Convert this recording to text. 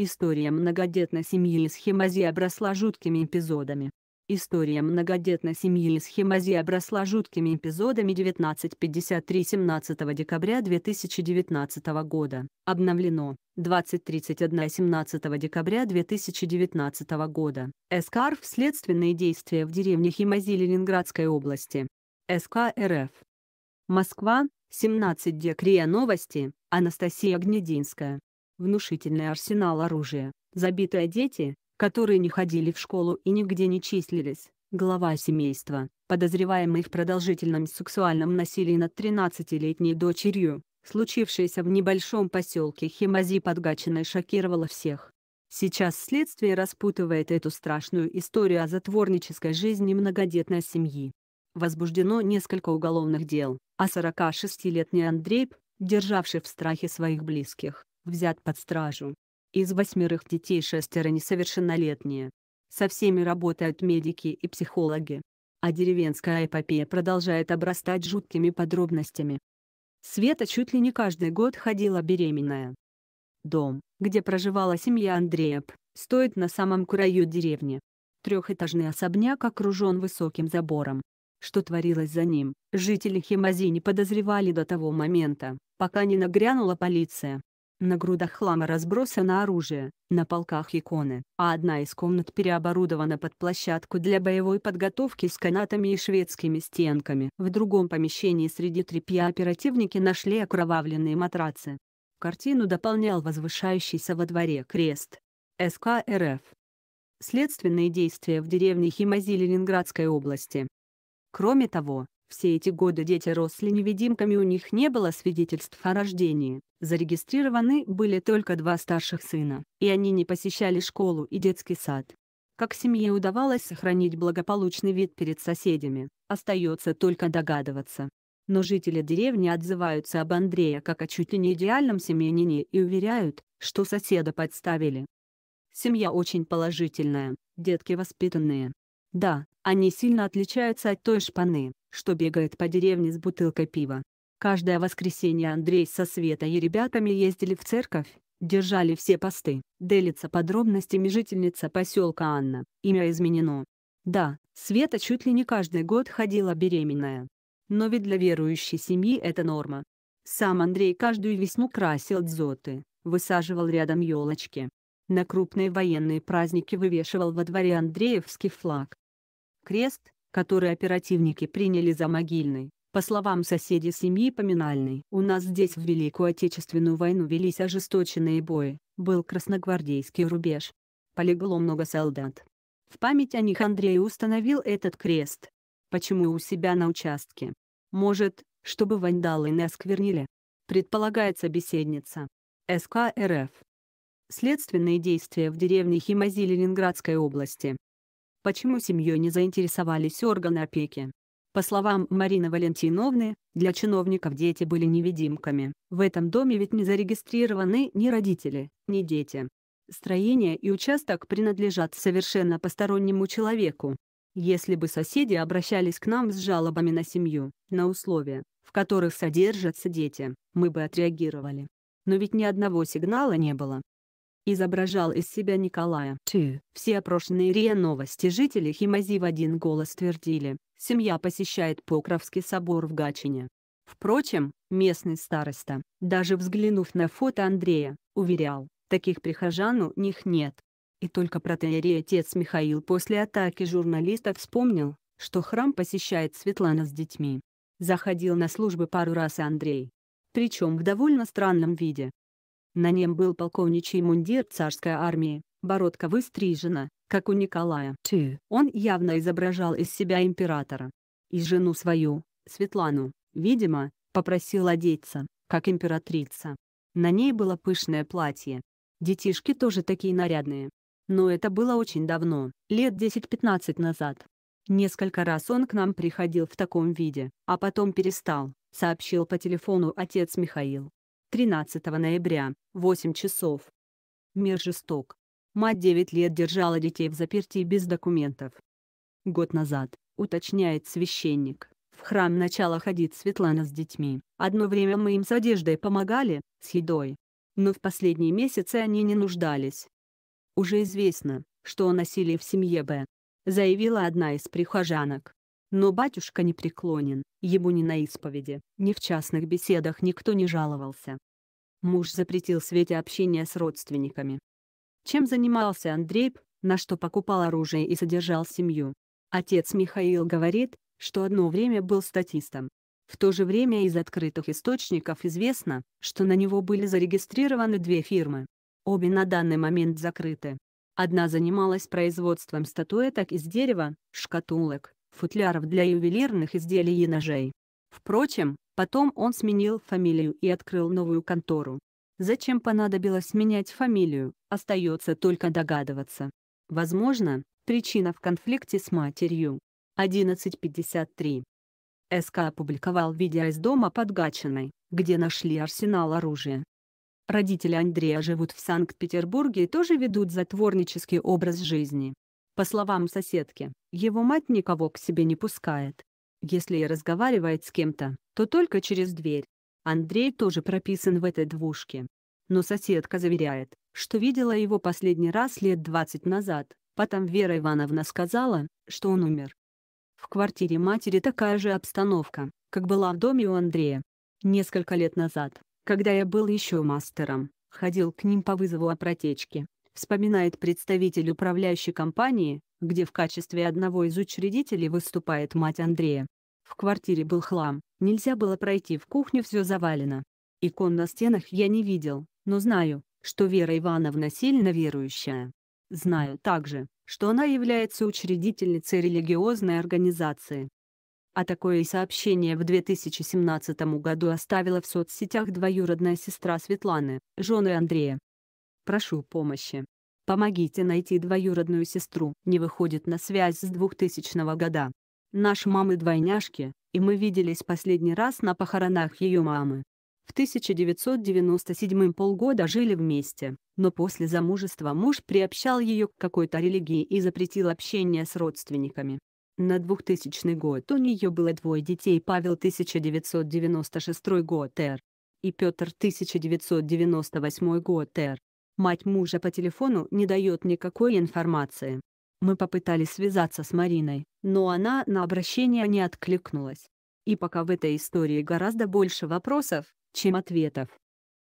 История многодетной семьи из Лисхимази обросла жуткими эпизодами. История многодетной семьи из Лисхимази обросла жуткими эпизодами 1953 17 декабря 2019 года. Обновлено 2031 17 декабря 2019 года. СКРФ «Следственные действия в деревне Химази Ленинградской области». СКРФ. Москва, 17 Декрия Новости, Анастасия Гнединская внушительный арсенал оружия, забитые дети, которые не ходили в школу и нигде не числились, глава семейства, подозреваемый в продолжительном сексуальном насилии над 13-летней дочерью, случившееся в небольшом поселке Химази под Гатчиной шокировало всех. Сейчас следствие распутывает эту страшную историю о затворнической жизни многодетной семьи. Возбуждено несколько уголовных дел, а 46-летний Андрей, державший в страхе своих близких, взят под стражу. Из восьмерых детей шестеро несовершеннолетние. Со всеми работают медики и психологи. А деревенская эпопея продолжает обрастать жуткими подробностями. Света чуть ли не каждый год ходила беременная. Дом, где проживала семья Андреев, стоит на самом краю деревни. Трехэтажный особняк окружен высоким забором. Что творилось за ним, жители Химази не подозревали до того момента, пока не нагрянула полиция. На грудах хлама разбросано оружие, на полках иконы, а одна из комнат переоборудована под площадку для боевой подготовки с канатами и шведскими стенками. В другом помещении среди тряпья оперативники нашли окровавленные матрацы. Картину дополнял возвышающийся во дворе крест. СК РФ. Следственные действия в деревне Химази Ленинградской области. Кроме того, все эти годы дети росли невидимками, у них не было свидетельств о рождении, зарегистрированы были только два старших сына, и они не посещали школу и детский сад. Как семье удавалось сохранить благополучный вид перед соседями, остается только догадываться. Но жители деревни отзываются об Андрея как о чуть ли не идеальном семьянине и уверяют, что соседа подставили. Семья очень положительная, детки воспитанные. Да, они сильно отличаются от той шпаны, что бегает по деревне с бутылкой пива. Каждое воскресенье Андрей со Светой и ребятами ездили в церковь, держали все посты. Делится подробностями жительница поселка Анна, имя изменено. Да, Света чуть ли не каждый год ходила беременная. Но ведь для верующей семьи это норма. Сам Андрей каждую весну красил дзоты, высаживал рядом елочки. На крупные военные праздники вывешивал во дворе Андреевский флаг, Крест, который оперативники приняли за могильный, по словам соседей семьи Поминальной, у нас здесь в Великую Отечественную войну велись ожесточенные бои, был красногвардейский рубеж. Полегло много солдат. В память о них Андрей установил этот крест. Почему у себя на участке? Может, чтобы вандалы не осквернили? Предполагает собеседница. СКРФ. Следственные действия в деревне Химази Ленинградской области почему семьей не заинтересовались органы опеки. По словам Марины Валентиновны, для чиновников дети были невидимками. В этом доме ведь не зарегистрированы ни родители, ни дети. Строение и участок принадлежат совершенно постороннему человеку. Если бы соседи обращались к нам с жалобами на семью, на условия, в которых содержатся дети, мы бы отреагировали. Но ведь ни одного сигнала не было изображал из себя Николая. Two. Все опрошенные РИА Новости жители Химази в один голос твердили, семья посещает Покровский собор в Гатчине. Впрочем, местный староста, даже взглянув на фото Андрея, уверял, таких прихожан у них нет. И только протеерей отец Михаил после атаки журналистов вспомнил, что храм посещает Светлана с детьми. Заходил на службы пару раз и Андрей. Причем в довольно странном виде. На нем был полковничий мундир царской армии, бородка выстрижена, как у Николая. Ты. Он явно изображал из себя императора. И жену свою, Светлану, видимо, попросил одеться, как императрица. На ней было пышное платье. Детишки тоже такие нарядные. Но это было очень давно, лет 10-15 назад. Несколько раз он к нам приходил в таком виде, а потом перестал, сообщил по телефону отец Михаил. 13 ноября, 8 часов. Мир жесток. Мать 9 лет держала детей в запертии без документов. Год назад, уточняет священник, в храм начала ходить Светлана с детьми. Одно время мы им с одеждой помогали, с едой. Но в последние месяцы они не нуждались. Уже известно, что о насилии в семье Б. Заявила одна из прихожанок. Но батюшка не преклонен, ему ни на исповеди, ни в частных беседах никто не жаловался. Муж запретил Свете общение с родственниками. Чем занимался Андрей, на что покупал оружие и содержал семью? Отец Михаил говорит, что одно время был статистом. В то же время из открытых источников известно, что на него были зарегистрированы две фирмы. Обе на данный момент закрыты. Одна занималась производством статуэток из дерева, шкатулок, футляров для ювелирных изделий и ножей. Впрочем, потом он сменил фамилию и открыл новую контору. Зачем понадобилось менять фамилию, остается только догадываться. Возможно, причина в конфликте с матерью. 11.53. СК опубликовал видео из дома под Гатчиной, где нашли арсенал оружия. Родители Андрея живут в Санкт-Петербурге и тоже ведут затворнический образ жизни. По словам соседки, его мать никого к себе не пускает. Если и разговаривает с кем-то, то только через дверь. Андрей тоже прописан в этой двушке. Но соседка заверяет, что видела его последний раз лет 20 назад, потом Вера Ивановна сказала, что он умер. В квартире матери такая же обстановка, как была в доме у Андрея. Несколько лет назад, когда я был еще мастером, ходил к ним по вызову о протечке, вспоминает представитель управляющей компании, где в качестве одного из учредителей выступает мать Андрея. В квартире был хлам, нельзя было пройти, в кухню все завалено. Икон на стенах я не видел, но знаю, что Вера Ивановна сильно верующая. Знаю также, что она является учредительницей религиозной организации. А такое сообщение в 2017 году оставила в соцсетях двоюродная сестра Светланы, жены Андрея. Прошу помощи. Помогите найти двоюродную сестру. Не выходит на связь с 2000 года. Наш мамы двойняшки, и мы виделись последний раз на похоронах ее мамы. В 1997 полгода жили вместе, но после замужества муж приобщал ее к какой-то религии и запретил общение с родственниками. На 2000 год у нее было двое детей Павел 1996 год Р. и Петр 1998 год Р. Мать мужа по телефону не дает никакой информации. Мы попытались связаться с Мариной, но она на обращение не откликнулась. И пока в этой истории гораздо больше вопросов, чем ответов.